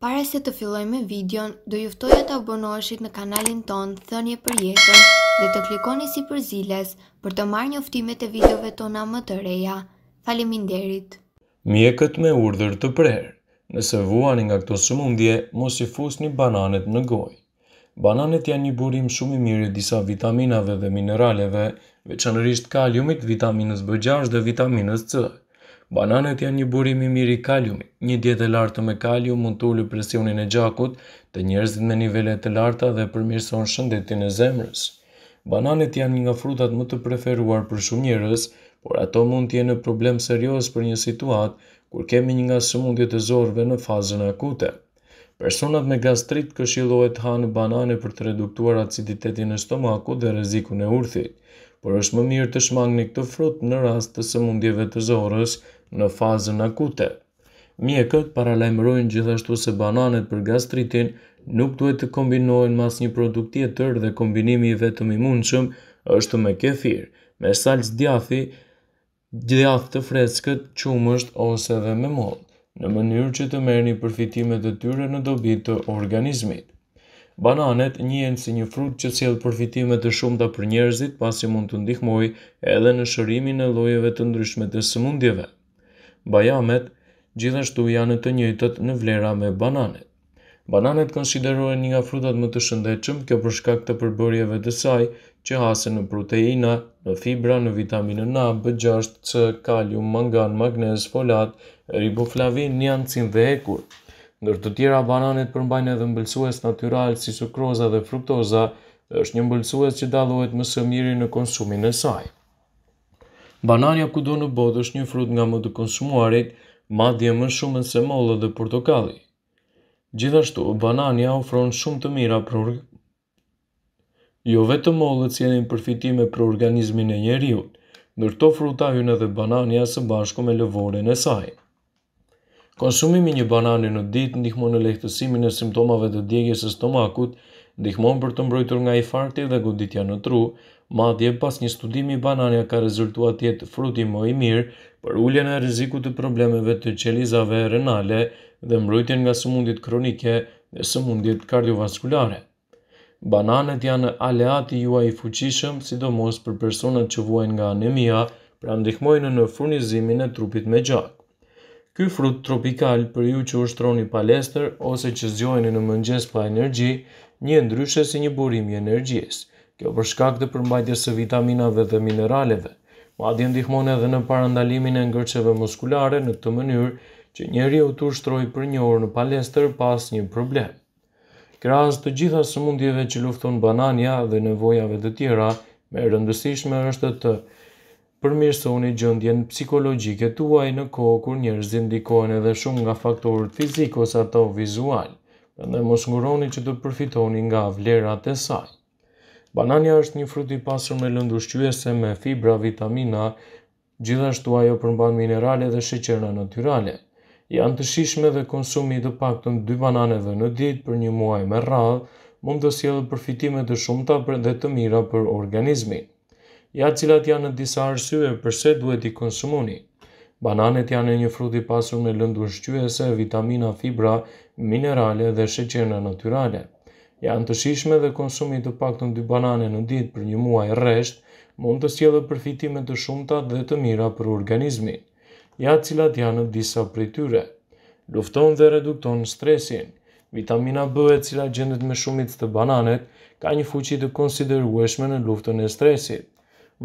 Pare se të filloj me videon, do e të abonoheshit në kanalin ton Thënje për jetën dhe të klikoni si për ziles për të marrë njoftimet e videove tona më të reja. Faleminderit. Mjekët me urdhër të prerë. Nëse vuani nga këto sëmundje, mos i fusni bananet në gojë. Bananet janë një burim shumë i mirë disa vitaminave dhe mineraleve, veçanërisht kaliumit, vitaminës B6 dhe vitaminës C. Bananet janë një burim i mirë i kaliumit. Një dietë e lartë me kalium mund të ulë presionin e gjakut të njerëzit me nivele të larta dhe përmirëson shëndetin e zemrës. Bananet janë një nga frutat më të preferuar për shumë njerëz, por ato mund të jenë në problem serioz për një situatë kur kemi një nga sëmundjet e zorëve në fazën akute. Personat me gastrit këshillohet hanë banane për të reduktuar aciditetin e stomakut dhe rrezikun e urthit, por është më mirë të shmangni këtë frut në rast të sëmundjeve të zorrës në fazën akute. Mjekët paralajmërojnë gjithashtu se bananet për gastritin nuk duhet të kombinohen mas një produkt tjetër dhe kombinimi i vetëm i mundshëm është me kefir, me salc djathi, djath të freskët, qumësht ose dhe me mollë, në mënyrë që të merrni përfitimet e tyre në dobi të organizmit. Bananet njihen si një frut që sjell përfitime të shumta për njerëzit, pasi mund të ndihmojë edhe në shërimin e llojeve të ndryshme të sëmundjeve bajamet, gjithashtu janë të njëjtët në vlera me bananet. Bananet konsiderohen një nga frutat më të shëndetshëm, kjo për shkak të përbërjeve të saj që hasen në proteina, në fibra, në vitaminën A, B6, C, kalium, mangan, magnez, folat, riboflavin, niancin dhe hekur. Ndër të tjera bananet përmbajnë edhe mbëlsues natyral si sukroza dhe fruktoza, është një mbëlsues që dallohet më së miri në konsumin e saj. Banania ku do në botë është një frut nga më të konsumuarit, madje më shumë se mollë dhe portokalli. Gjithashtu, banania ofron shumë të mira për organizmin. Jo vetë mollët si edhe përfitime për organizmin e njeriut, ndërto fruta hynë edhe banania së bashku me lëvore në saj. Konsumimi një banani në ditë ndihmon në lehtësimin e simptomave të djegjes së stomakut, ndihmon për të mbrojtur nga farti dhe goditja në tru, Madje pas një studimi bananja ka rezultuar të jetë frut i më i mirë për uljen e rrezikut të problemeve të qelizave renale dhe mbrojtjen nga sëmundjet kronike dhe sëmundjet kardiovaskulare. Bananet janë aleati juaj i fuqishëm sidomos për personat që vuajnë nga anemia, pra ndihmojnë në furnizimin e trupit me gjak. Ky frut tropikal për ju që ushtroni palestër ose që zgjoheni në mëngjes pa energji, një ndryshe si një burim i energjisë. Kjo për shkak të përmbajtjes së vitaminave dhe mineraleve. Madje ndihmon edhe në parandalimin e ngërçeve muskulare në këtë mënyrë që njeriu të ushtrojë për një orë në palestër pas një problem. Krahas të gjitha sëmundjeve që lufton banania dhe nevojave të tjera, më e rëndësishme është të përmirësoni gjendjen psikologjike tuaj në kohë kur njerëzit ndikohen edhe shumë nga faktorët fizik ose ato vizual, prandaj mos nguroni që të përfitoni nga vlerat e saj. Banania është një frut i pasur me lëndë ushqyese me fibra, vitamina, gjithashtu ajo përmban minerale dhe sheqera natyrale. Janë të shishme dhe konsumi të paktën 2 banane dhe në ditë për një muaj me radhë mund të sjellë përfitime të shumta për dhe të mira për organizmin. Ja cilat janë në disa arsye pse duhet i konsumoni. Bananet janë një frut i pasur me lëndë ushqyese, vitamina, fibra, minerale dhe sheqera natyrale janë të shishme dhe konsumi të pak të banane në ditë për një muaj resht, mund të sjellë përfitime të shumta dhe të mira për organizmin. Ja cilat janë në disa prej tyre. Lufton dhe redukton stresin. Vitamina B e cila gjendet me shumicë të bananet, ka një fuqi të konsiderueshme në luftën e stresit.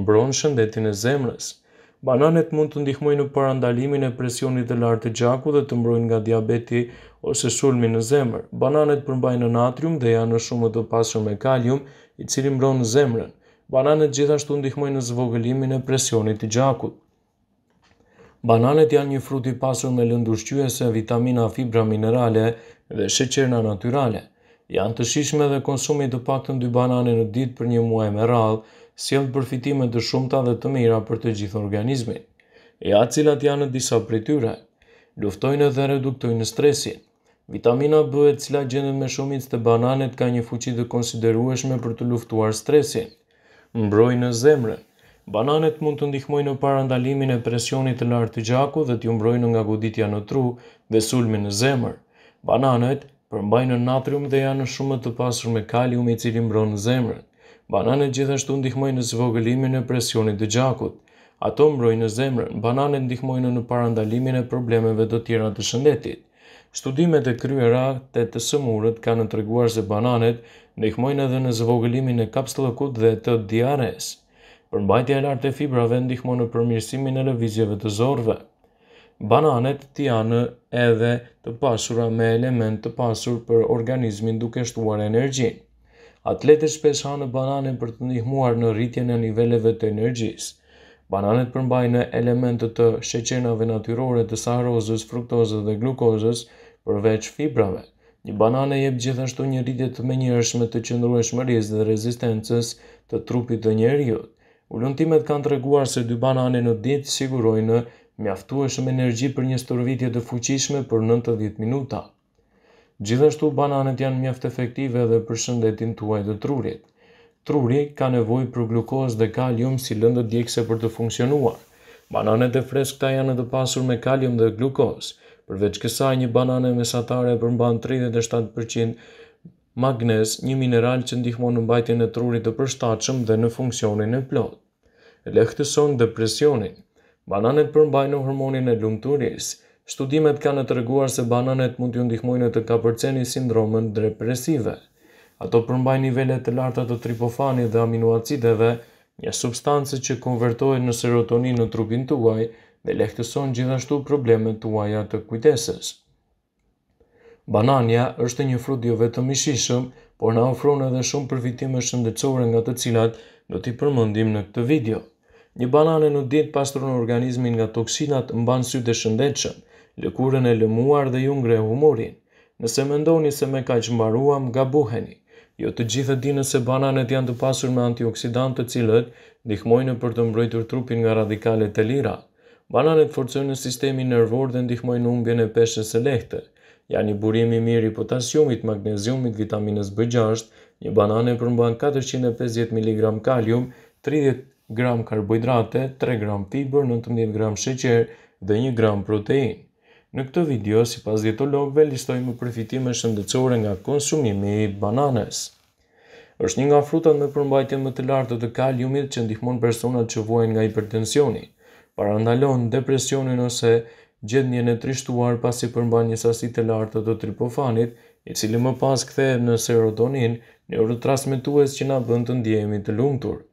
Mbron shëndetin e zemrës. Bananet mund të ndihmojnë në parandalimin e presionit të lartë të gjaku dhe të mbrojnë nga diabeti ose sulmi në zemër. Bananet përmbajnë natrium dhe janë në shumë të pasur me kalium, i cili mbron në zemrën. Bananet gjithashtu ndihmojnë në zvogëlimin e presionit të gjakut. Bananet janë një frut i pasur me lëndushqyese, vitamina, fibra minerale dhe sheqerna naturale. Janë të shishme dhe konsumit të pak të ndy banane në ditë për një muaj me radhë, sjell përfitime të shumta dhe të mira për të gjithë organizmin. E atë cilat janë në disa për tyre, luftojnë dhe reduktojnë stresin. Vitamina B e cila gjendet me shumicë të bananet ka një fuqi të konsiderueshme për të luftuar stresin. Mbrojnë zemrën. Bananet mund të ndihmojnë në parandalimin e presionit të lartë të gjaku dhe t'ju mbrojnë nga goditja në tru dhe sulmi në zemër. Bananet përmbajnë natrium dhe janë shumë të pasur me kalium i cili mbron zemrën. Bananet gjithashtu ndihmojnë në zvogëlimin e presionit të gjakut. Ato mbrojnë në zemrën, bananet ndihmojnë në parandalimin e problemeve të tjera të shëndetit. Shtudimet e kryera të të sëmurët kanë në reguar se bananet ndihmojnë edhe në zvogëlimin e kapslëkut dhe të diares. Përmbajtja e lartë e fibrave ndihmojnë në përmirësimin e lëvizjeve të zorve. Bananet të janë edhe të pasura me element të pasur për organizmin duke shtuar energjinë. Atlete shpesh hanë bananën për të ndihmuar në rritjen e niveleve të energjisë. Bananët përmbajnë elemente të sheqenave natyrore të sarozës, fruktozës dhe glukozës përveç fibrave. Një banane jep gjithashtu një rritje të menjëhershme të qëndrueshmërisë dhe rezistencës të trupit të njerëzit. Ulëntimet kanë treguar se dy banane në ditë sigurojnë mjaftueshëm energji për një stërvitje të fuqishme për 90 minuta. Gjithashtu bananet janë mjaft efektive edhe për shëndetin tuaj të trurit. Truri ka nevojë për glukozë dhe kalium si lëndë djegëse për të funksionuar. Bananet e ta janë të pasur me kalium dhe glukozë. Përveç kësaj, një banane mesatare përmban 37% magnez, një mineral që ndihmon në mbajtjen e trurit të përshtatshëm dhe në funksionin e plot. Lehtëson depresionin. Bananet përmbajnë hormonin e lumturisë, Studimet kanë në të reguar se bananet mund t'ju ndihmojnë të kapërceni sindromën depresive. Ato përmbaj nivele të larta të tripofani dhe aminoacideve, një substancë që konvertojnë në serotonin në trupin tuaj dhe lehtëson gjithashtu problemet tuaja të kujdeses. Banania është një frut jo vetëm i shishëm, por na ofron edhe shumë përfitime shëndetësore nga të cilat do t'i përmendim në këtë video. Një banane në ditë pastron organizmin nga toksinat mban sytë të shëndetshëm, lëkurën e lëmuar dhe ju ngre humorin. Nëse mendoni ndoni se me ka që mbaruam, ga buheni. Jo të gjithë e dinë se bananet janë të pasur me antioksidantë të cilët, dihmojnë për të mbrojtur trupin nga radikale të lira. Bananet forcojnë në sistemi nërvor dhe ndihmojnë umbje e peshës e lehtë. Ja një burimi mirë i potasiumit, magneziumit, vitaminës B6, një banane përmban 450 mg kalium, 30 g karbohidrate, 3 g fiber, 19 g sheqer dhe 1 g protein. Në këtë video, si pas dietologve, listojmë përfitime shëndecore nga konsumimi i bananës. Është një nga frutat me përmbajtje më të lartë të kaliumit që ndihmon personat që vuajnë nga hipertensioni, parandalon depresionin ose gjendjen e trishtuar pasi përmban një sasi të lartë të tripofanit, i cili më pas kthehet në serotonin, neurotransmetues që na bën të ndihemi të lumtur.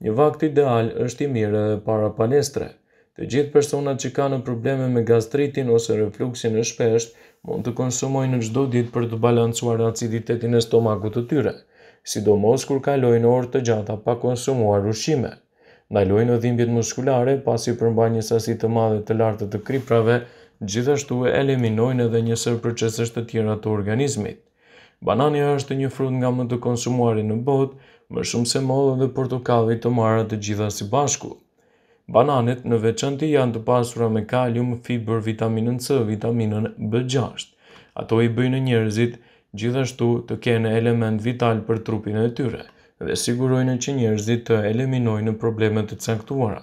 Një vakt ideal është i mirë para palestre. Të gjithë personat që kanë probleme me gastritin ose refluksin e shpesht, mund të konsumojnë në gjdo ditë për të balancuar aciditetin e stomakut të tyre, sidomos kur kalojnë orë të gjata pa konsumuar ushqime. Ndalojnë dhimbjet muskulare pasi përmbajnë një sasi të madhe të lartë të kriprave, gjithashtu e eliminojnë edhe një sër të tjera të organizmit. Banania është një frut nga më të konsumuarit në botë, më shumë se mollë dhe portokallit të marra të gjitha si bashku. Bananet në veçanti janë të pasura me kalium, fiber, vitaminën C, vitaminën B6. Ato i bëjnë njerëzit gjithashtu të kene element vital për trupin e tyre dhe sigurojnë që njerëzit të eliminojnë problemet të caktuara.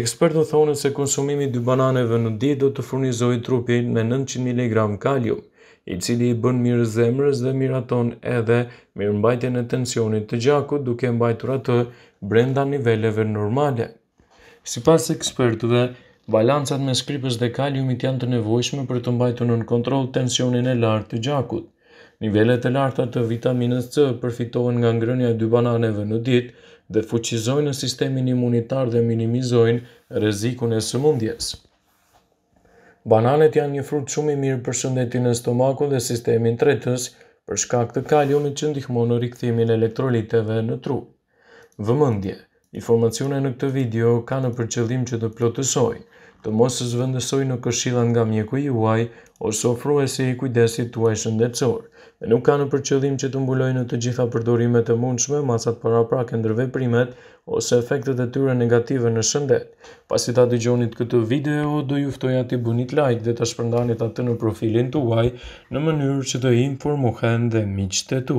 Ekspertët thonë se konsumimi dy bananeve në ditë do të furnizoj trupin me 900 mg kalium, i cili i bën mirë zemrës dhe miraton edhe mirë mbajtjen e tensionit të gjakut duke mbajtur atë brenda niveleve normale. Si pas ekspertëve, balancat me skripës dhe kaliumit janë të nevojshme për të mbajtë në kontrol tensionin e lartë të gjakut. Nivellet e larta të vitaminës C përfitohen nga ngrënja dy bananeve në ditë dhe fuqizojnë në sistemin imunitar dhe minimizojnë rezikun e sëmundjes. Bananet janë një frut shumë i mirë për shëndetin e stomakut dhe sistemin tretës, për shkak të kaliumit që ndihmon në rikthimin e elektroliteve në tru. Vëmendje. Informacione në këtë video ka në përqëllim që të plotësoj, të mos të zvëndësoj në këshilla nga mjeku i uaj, ose e se i kujdesit të uaj shëndetësor, dhe nuk ka në përqëllim që të mbuloj në të gjitha përdorimet e mundshme, masat para prake ndërve primet, ose efektet e tyre negative në shëndet. Pasi ta dëgjonit këtë video, do juftoja të bunit like dhe të shpërndanit atë në profilin të uaj, në mënyrë që të informohen dhe miqët